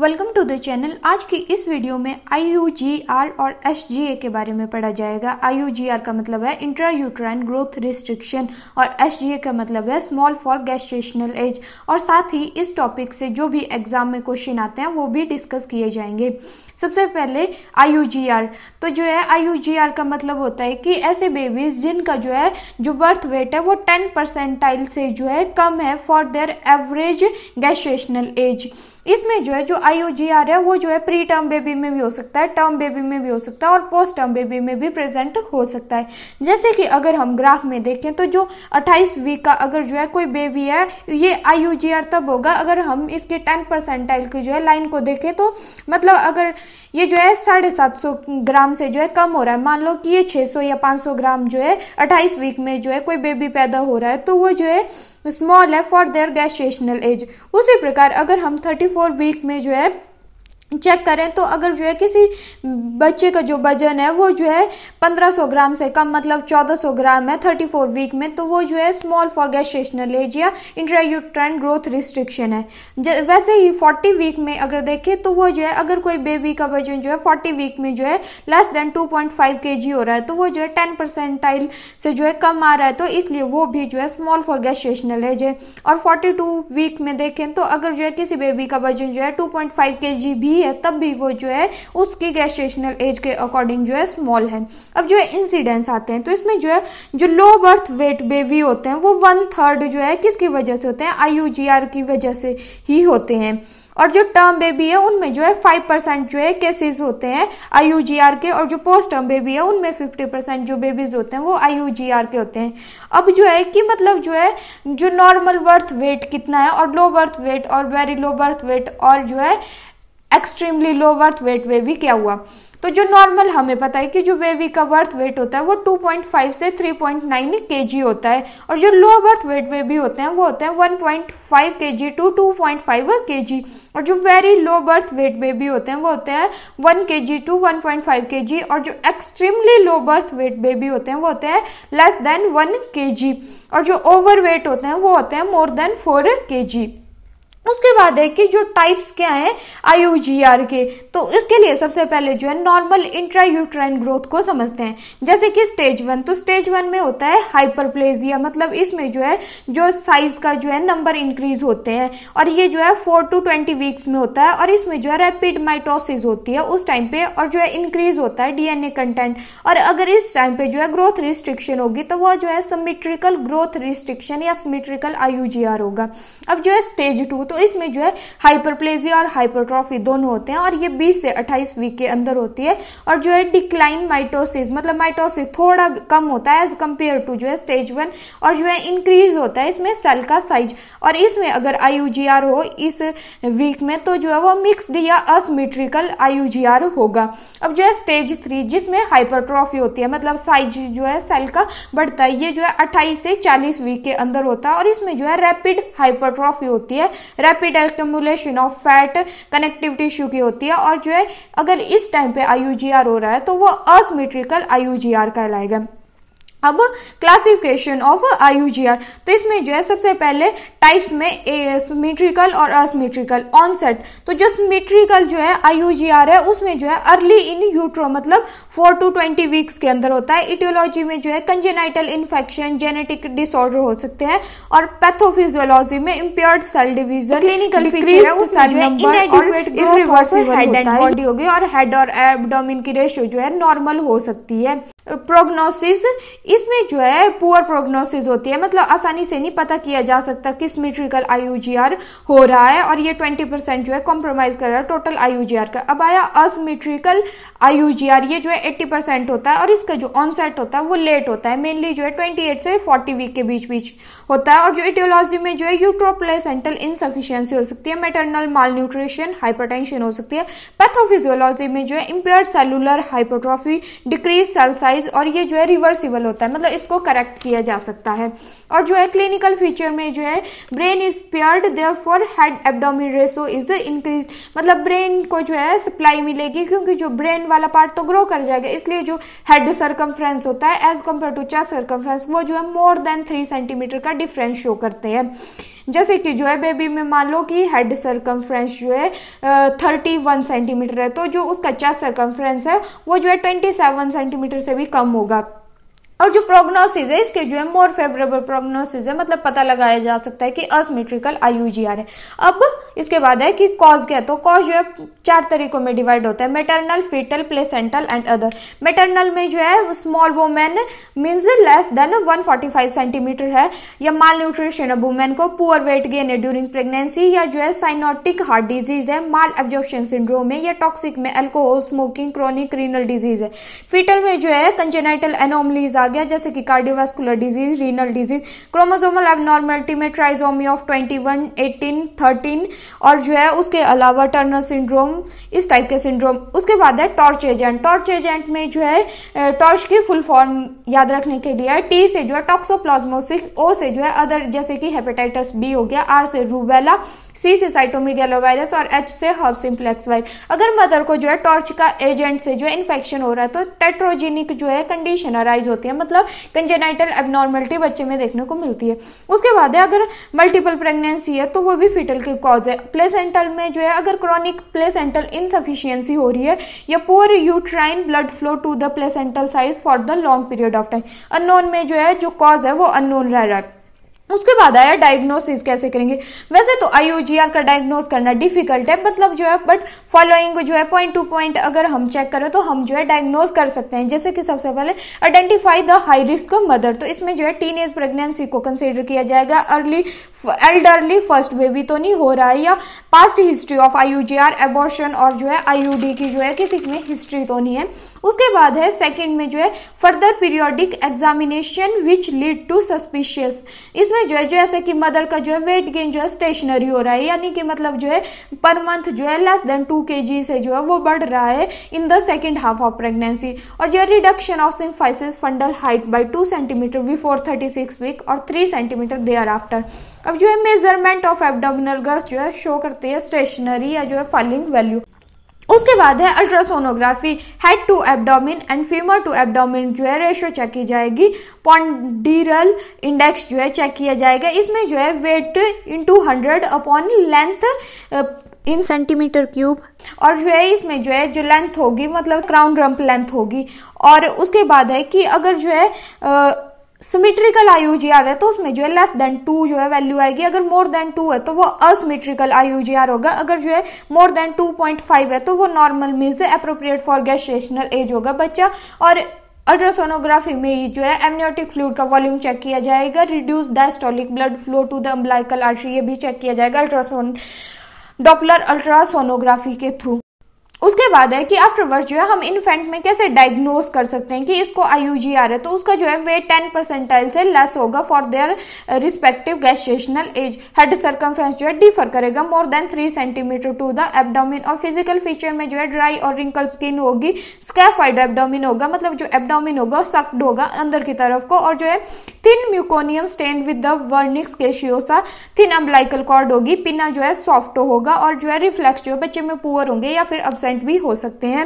welcome to the channel आज की इस वीडियो में आई और एस के बारे में पढ़ा जाएगा आई का मतलब है इंट्रा यूट्राइन ग्रोथ रिस्ट्रिक्शन और एस का मतलब है स्मॉल फॉर गैस्ट्रेशनल एज और साथ ही इस टॉपिक से जो भी एग्जाम में क्वेश्चन आते हैं वो भी डिस्कस किए जाएंगे सबसे पहले आई तो जो है आई का मतलब होता है कि ऐसे बेबीज जिनका जो है जो बर्थ वेट है वो टेन परसेंटाइल से जो है कम है for their average gestational age इसमें जो है जो आई है वो जो है प्री टर्म बेबी में भी हो सकता है टर्म बेबी में भी हो सकता है और पोस्ट टर्म बेबी में भी प्रेजेंट हो सकता है जैसे कि अगर हम ग्राफ में देखें तो जो 28 वीक का अगर जो है कोई बेबी है ये आई तब होगा अगर हम इसके 10 परसेंटाइल की जो है लाइन को देखें तो मतलब अगर ये जो है साढ़े सात सौ ग्राम से जो है कम हो रहा है मान लो कि ये छः सौ या पाँच सौ ग्राम जो है अट्ठाईस वीक में जो है कोई बेबी पैदा हो रहा है तो वो जो है स्मॉल है फॉर देयर गैस्ट्रेशनल एज उसी प्रकार अगर हम 34 वीक में जो है चेक करें तो अगर जो है किसी बच्चे का जो वजन है वो जो है 1500 ग्राम से कम मतलब 1400 ग्राम है 34 वीक में तो वो जो है स्मॉल फॉर गैस्ट्रेशनल एज या इंट्रायूट्राइन ग्रोथ रिस्ट्रिक्शन है वैसे ही 40 वीक में अगर देखें तो वो जो है अगर कोई बेबी का वजन जो है 40 वीक में जो है लेस देन 2.5 पॉइंट हो रहा है तो वो जो है टेन परसेंटाइल से जो है कम आ रहा है तो इसलिए वो भी जो है स्मॉल फॉर गैस्ट्रेशनल एज है और फोर्टी वीक में देखें तो अगर जो है किसी बेबी का वजन जो है टू पॉइंट भी भी है तब भी वो जो है उसकी गैस्ट्रेशनल एज के अकॉर्डिंग जो है स्मॉल है अब जो है इंसिडेंस आते हैं तो इसमें जो है जो लो बर्थ वेट बेबी होते हैं वो वन थर्ड जो है किसकी वजह से होते हैं आई की वजह से ही होते हैं और जो टर्म बेबी है उनमें जो है फाइव परसेंट जो है केसेस होते हैं आई के और जो पोस्ट टर्म बेबी है उनमें फिफ्टी परसेंट जो बेबीज होते हैं वो आई के होते हैं अब जो है कि मतलब जो है जो नॉर्मल बर्थ वेट कितना है और लो बर्थ वेट और वेरी लो बर्थ वेट और जो है extremely low birth weight baby क्या हुआ तो जो नॉर्मल हमें पता है कि जो बेबी का बर्थ वेट होता है वो 2.5 से 3.9 केजी होता है और जो लो बर्थ वेट बेबी होते हैं वो होते हैं 1.5 केजी टू 2.5 जी और जो very low birth weight baby होते हैं वो होते हैं 1 जी टू 1.5 जी और जो extremely low birth weight baby होते हैं वो होते हैं लेस देन के जी और जो ओवर वेट होते हैं वो होते हैं मोर देन के जी उसके बाद है कि जो टाइप्स क्या हैं आईयूजीआर के तो इसके लिए सबसे पहले जो है नॉर्मल इंट्रा यूट्राइन ग्रोथ को समझते हैं जैसे कि स्टेज वन तो स्टेज वन में होता है हाइपरप्लेजिया मतलब इसमें जो है जो साइज का जो है नंबर इंक्रीज होते हैं और ये जो है फोर टू ट्वेंटी वीक्स में होता है और इसमें जो है रैपिड माइटोसिस होती है उस टाइम पे और जो है इंक्रीज होता है डीएनए कंटेंट और अगर इस टाइम पे जो है ग्रोथ रिस्ट्रिक्शन होगी तो वह जो है समिट्रिकल ग्रोथ रिस्ट्रिक्शन या समिट्रिकल आईयूजीआर होगा अब जो है स्टेज टू तो इसमें जो है हाइपरप्लेजिया और हाइपरट्रॉफी दोनों होते हैं और ये 20 से 28 वीक के अंदर होती है और जो है डिक्लाइन माइटोसिस मतलब माइटोसिस थोड़ा कम होता है एज कम्पेयर टू जो है स्टेज वन और जो है इंक्रीज होता है इसमें सेल का साइज और इसमें अगर आई हो इस वीक में तो जो है वो मिक्सड या असमिट्रिकल आई होगा अब जो है स्टेज थ्री जिसमें हाइपरट्रॉफी होती है मतलब साइज जो है सेल का बढ़ता है ये जो है अट्ठाईस से चालीस वीक के अंदर होता है और इसमें जो है रैपिड हाइपरट्रॉफी होती है rapid accumulation of fat connective tissue की होती है और जो है अगर इस टाइम पे आई हो रहा है तो वो असमेट्रिकल आई कहलाएगा अब क्लासिफिकेशन ऑफ आईयूजीआर तो इसमें जो है सबसे पहले टाइप्स में ए सिमेट्रिकल और असमेट्रिकल ऑनसेट तो जो सिमेट्रिकल जो है आईयूजीआर है उसमें जो है अर्ली इन यूट्रो मतलब फोर टू ट्वेंटी वीक्स के अंदर होता है इटियोलॉजी में जो है कंजेनाइटल इन्फेक्शन जेनेटिक डिसऑर्डर हो सकते हैं और पैथोफिजियोलॉजी में impaired cell division clinical body हो और हेड और एबडोमिन की रेशियो जो है नॉर्मल हो सकती है प्रोग्नोसिस इसमें जो है पुअर प्रोग्नोसिस होती है मतलब आसानी से नहीं पता किया जा सकता किस मेट्रिकल आईयूजीआर हो रहा है और ये 20 परसेंट जो है कॉम्प्रोमाइज कर रहा है टोटल आईयूजीआर का अब आया असमेट्रिकल आईयूजीआर ये जो है 80 परसेंट होता है और इसका जो ऑनसेट होता है वो लेट होता है मेनली जो है एट से फोर्टी वीक के बीच बीच होता है और जो इटियोलॉजी में जो है यूट्रोप्लेसेंटल इनसफिशियंसी हो सकती है मेटरनल माल न्यूट्रिशन हाइपरटेंशन हो सकती है पैथोफिजियोलॉजी में जो है impaired cellular hypotrophy decrease cell size wise और ये जो है रिवर्सिबल होता है मतलब इसको करेक्ट किया जा सकता है और जो है क्लिनिकल फीचर में जो है brain is spared therefore head abdomen ratio is increase मतलब ब्रेन को जो है सप्लाई मिलेगी क्योंकि जो ब्रेन वाला पार्ट तो ग्रो कर जाएगा इसलिए जो हेड सर्कम्फ्रेंस होता है age compare to chest circumference वो जो है मोर देन थ्री सेंटीमीटर का डिफरेंस शो करते हैं जैसे कि जो है बेबी में मान लो कि हेड सरकमफ्रेंस जो है थर्टी वन सेंटीमीटर है तो जो उसका चेस्ट सरकमफ्रेंस है वो जो है ट्वेंटी सेवन सेंटीमीटर से भी कम होगा और जो प्रोग्नोसिस है इसके जो है मोर फेवरेबल प्रोग्नोसिस है मतलब पता लगाया जा सकता है कि असमेट्रिकल आयुजीआर है अब इसके बाद है कि कॉज क्या है तो कॉज जो है चार तरीकों में डिवाइड होता है maternal foetal placental and other maternal में जो है small women means less than 145 centimetre है या माल न्यूट्रिशन वुमेन को पुअर वेट गेन है ड्यूरिंग प्रेगनेंसी या जो है साइनोटिक हार्ट डिजीज है माल एब्जॉर्प्शन सिंड्रोम है या टॉक्सिक में alcohol smoking chronic renal disease है फीटल में जो है कंजेनाइटल एनोमलीज आ आ गया जैसे कि cardiovascular disease renal disease chromosomal abnormality में trisomy of twenty one eighteen thirteen और जो है उसके अलावा टर्नर सिंड्रोम इस टाइप के सिंड्रोम उसके बाद है टॉर्च एजेंट टॉर्च एजेंट में जो है टॉर्च की फुल फॉर्म याद रखने के लिए टी से जो है टॉक्सोप्लाज्मोसिस ओ से जो है अदर जैसे कि हेपेटाइटिस बी हो गया आर से रूबेला सी से साइटोमीगेलो वायरस और एच से हर्ब सिम्प्लेक्स वायरस अगर मदर को जो है टॉर्च का एजेंट से जो है इन्फेक्शन हो रहा है तो टेट्रोजेनिक जो है कंडीशन अराइज होती है मतलब कंजेनाइटल एबनॉर्मलिटी बच्चे में देखने को मिलती है उसके बाद है अगर मल्टीपल प्रेगनेंसी है तो वो भी फिटल की कॉज है प्लेसेंटल में जो है अगर क्रॉनिक प्लेसेंटल इनसफिशियंसी हो रही है या poor uterine blood flow to the placental size for the long period of time unknown में जो है जो कॉज है वो अननोन रह रहा है उसके बाद आया डायग्नोसिस कैसे करेंगे वैसे तो आईओजीआर का डायग्नोस करना डिफिकल्ट है मतलब जो है बट फॉलोइंग जो है पॉइंट टू पॉइंट अगर हम चेक करें तो हम जो है डायग्नोज कर सकते हैं जैसे कि सबसे पहले identify the high risk mother तो इसमें जो है टीन एज प्रेगनेंसी को कंसिडर किया जाएगा अर्ली एल्डरली फर्स्ट बेबी तो नहीं हो रहा है या past history of IUGR abortion और जो है आईयूडी की जो है किसी में हिस्ट्री तो नहीं है उसके बाद है सेकेंड में जो है further periodic examination which lead to suspicious इसमें में जो है जैसे कि मदर का जो है वेट गेन जो है स्टेशनरी हो रहा है यानी कि मतलब जो है पर मंथ जो है लेस देन टू के से जो है वो बढ़ रहा है in the second half of pregnancy और जो reduction of symphysis fundal height by two centimetre before thirty six week और थ्री सेंटीमीटर देयर आफ्टर अब जो है मेजरमेंट ऑफ एबडोमिनल गर्स जो है शो करती है स्टेशनरी या जो है फॉलिंग वैल्यू उसके बाद है ultrasonography head to abdomen and femur to abdomen जो है रेशियो चेक की जाएगी पॉन्डीरल इंडेक्स जो है चेक किया जाएगा इसमें जो है weight in two hundred upon length in centimetre cube और जो है इसमें जो है जो लेंथ होगी मतलब क्राउन रंप लेंथ होगी और उसके बाद है कि अगर जो है asymmetrical I U G R है तो उसमें जो है लेस देन टू जो है वैल्यू आएगी अगर मोर देन टू है तो वो असमिट्रिकल आई जी आर होगा अगर जो है more than two point five है तो वो normal means appropriate for gestational age होगा बच्चा और अल्ट्रासोनोग्राफी में ही जो है एमनियोटिक फ्लूड का वॉल्यूम चेक किया जाएगा reduce diastolic blood flow to the umbilical artery ये भी चेक किया जाएगा अल्ट्रासोन डॉपलर अल्ट्रासोनोग्राफी के थ्रू उसके बाद है कि आफ्टर वर्थ जो है हम इन्फेंट में कैसे डायग्नोस कर सकते हैं कि इसको आई है तो उसका जो है वेट टेन परसेंटाइल से लेस होगा for their respective gestational age head circumference जो है डिफर करेगा more than three centimetre to the abdomen और फिजिकल फीचर में जो है ड्राई और रिंकल स्किन होगी स्कैफाइड एबडोमिन होगा मतलब जो एबडोमिन होगा सक्ड होगा अंदर की तरफ को और जो है thin meconium stain with the vernix caseosa thin umbilical cord होगी पिना जो है सॉफ्ट होगा और जो है रिफ्लेक्स जो है बच्चे में पुअर होंगे या फिर अपसेट परसेंट भी हो सकते हैं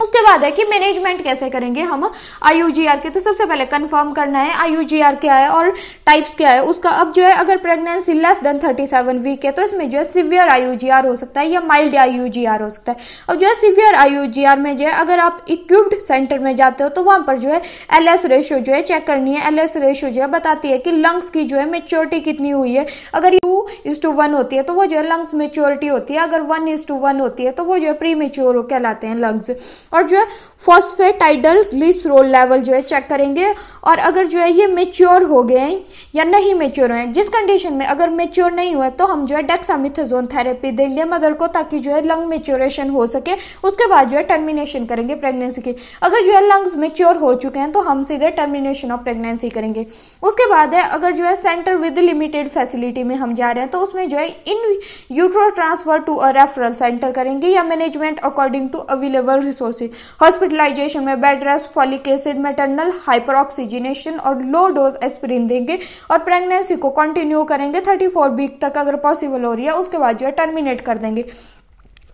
उसके बाद है कि मैनेजमेंट कैसे करेंगे हम आई के तो सबसे पहले कंफर्म करना है आई क्या है और टाइप्स क्या है उसका अब जो है अगर प्रेगनेंसी लेस देन 37 वीक है तो इसमें जो है सिवियर आई हो सकता है या माइल्ड आई हो सकता है अब जो है सिवियर आई में जो है अगर आप इक्विप्ड सेंटर में जाते हो तो वहां पर जो है एल रेशियो जो है चेक करनी है एल रेशियो जो है बताती है कि लंग्स की जो है मेच्योरिटी कितनी हुई है अगर टू इज टू वन होती है तो वो जो है लंग्स मेच्योरिटी होती है अगर वन इज टू वन होती है तो वो जो है प्री मेच्योर कहलाते हैं लंग्स और जो है फॉस्फेटाइडल ग्लिसरोल लेवल जो है चेक करेंगे और अगर जो है ये मेच्योर हो गए हैं या नहीं मेच्योर हुए हैं जिस कंडीशन में अगर मेच्योर नहीं हुआ तो हम जो है डेक्सामिथेजोन थेरेपी देंगे मदर को ताकि जो है लंग मेच्योरेशन हो सके उसके बाद जो है टर्मिनेशन करेंगे प्रेगनेंसी की अगर जो है लंग्स मेच्योर हो चुके हैं तो हम सीधे टर्मिनेशन ऑफ प्रेगनेंसी करेंगे उसके बाद है अगर जो है सेंटर विद लिमिटेड फैसिलिटी में हम जा रहे हैं तो उसमें जो है in utero transfer to a referral centre करेंगे या management according to available resource acidosis hospitalisation में bed rest folic acid maternal hyperoxygenation और लो डोज एस्प्रीन देंगे और प्रेगनेंसी को कंटिन्यू करेंगे थर्टी वीक तक अगर पॉसिबल हो रही है उसके बाद जो है टर्मिनेट कर देंगे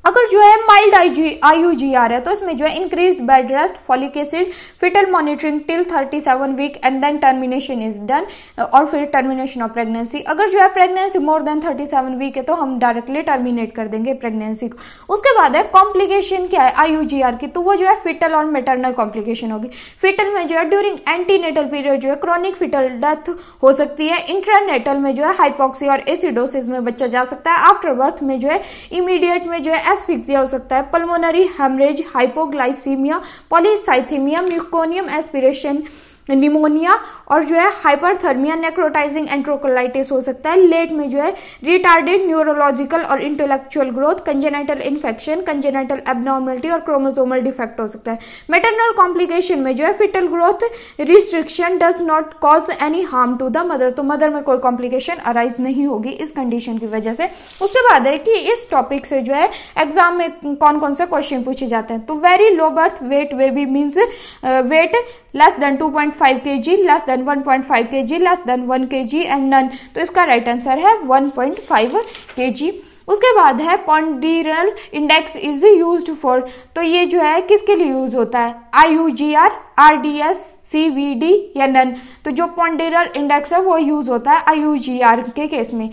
अगर जो है माइल्ड आई आ रहा है तो इसमें जो है increase bed rest folic acid foetal monitoring till 37 week and then termination is done और फिर टर्मिनेशन ऑफ प्रेगनेंसी अगर जो है प्रेगनेंसी मोर देन 37 वीक है तो हम डायरेक्टली टर्मिनेट कर देंगे प्रेगनेंसी को उसके बाद है कॉम्प्लिकेशन क्या है आई की तो वो जो है फिटल और मेटरनल कॉम्प्लिकेशन होगी फिटल में जो है ड्यूरिंग एंटीनेटल पीरियड जो है क्रॉनिक फिटल डेथ हो सकती है इंट्रानेटल में जो है हाइपोक्सी और एसिडोसिस में बच्चा जा सकता है आफ्टर बर्थ में जो है इमीडिएट में जो है एसफिक्सिया हो सकता है pulmonary haemorrhage hypoglycaemia polycythaemia meconium aspiration pneumonia और जो है हाइपरथर्मिया नेक्रोटाइजिंग एंट्रोकोलाइटिस हो सकता है लेट में जो है रिटार्डेड न्यूरोलॉजिकल और intellectual growth congenital infection congenital abnormality और क्रोमोजोमल डिफेक्ट हो सकता है मेटरनल कॉम्प्लिकेशन में जो है foetal growth restriction does not cause any harm to the mother तो मदर में कोई कॉम्प्लिकेशन अराइज नहीं होगी इस कंडीशन की वजह से उसके बाद है कि इस टॉपिक से जो है एग्जाम में कौन कौन से क्वेश्चन पूछे जाते हैं तो very low birth weight we be means weight less than two point 1.5 kg less than 1.5 kg less than 1 kg and none तो इसका राइट right आंसर है 1.5 kg उसके बाद है ponderal index is use for तो ये जो है किसके लिए यूज होता है I U G R R D S C V D या नन तो जो पॉन्डीरल इंडेक्स है वो यूज होता है आई यू जी आर के केस में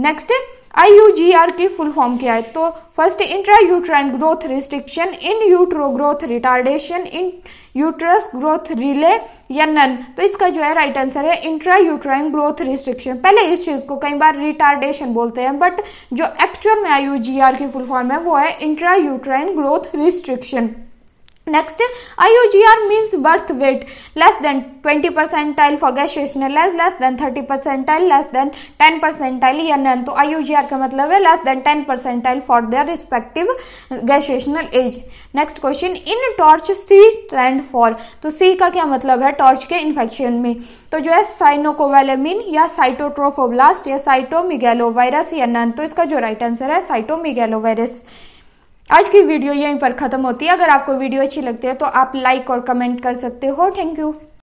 नेक्स्ट आई आर की फुल फॉर्म क्या है तो first intra uterine growth restriction in utero growth retardation in uterus growth relay या नन तो इसका जो है राइट आंसर है इंट्रा यूट्राइन ग्रोथ रिस्ट्रिक्शन पहले इस चीज को कई बार रिटार्डेशन बोलते हैं बट जो एक्चुअल में आई आर की फुल फॉर्म है वो है intra uterine growth restriction next IOGR means birth weight less than twenty percentile for gestational age less than thirty percentile less than ten percentile या नन तो आईओजीआर का मतलब है less than ten percentile for their respective gestational age next question in TORCH C stand for तो C का क्या मतलब है टॉर्च के इन्फेक्शन में तो जो है साइनोकोवेलेमिन या साइटोट्रोफोब्लास्ट या साइटोमिगेलोवायरस या नन तो इसका जो राइट आंसर है साइटोमिगेलोवायरस वायरस आज की वीडियो यहीं पर ख़त्म होती है अगर आपको वीडियो अच्छी लगती है तो आप लाइक और कमेंट कर सकते हो थैंक यू